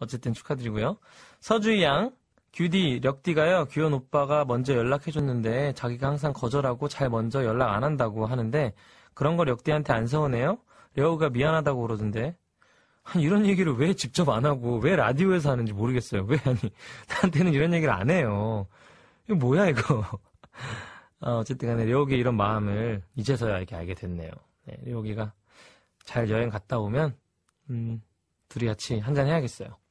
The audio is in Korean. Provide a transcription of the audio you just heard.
어쨌든 축하드리고요. 서주희 양, 규디, 력디가요, 규현 오빠가 먼저 연락해줬는데 자기가 항상 거절하고 잘 먼저 연락 안 한다고 하는데 그런 걸 력디한테 안 서운해요? 려우가 미안하다고 그러던데. 이런 얘기를 왜 직접 안 하고 왜 라디오에서 하는지 모르겠어요. 왜 아니 나한테는 이런 얘기를 안 해요. 이거 뭐야 이거. 어, 쨌든 간에 려욱이 이런 마음을 이제서야 이렇게 알게 됐네요. 네, 려욱이가 잘 여행 갔다 오면 음, 둘이 같이 한잔 해야겠어요.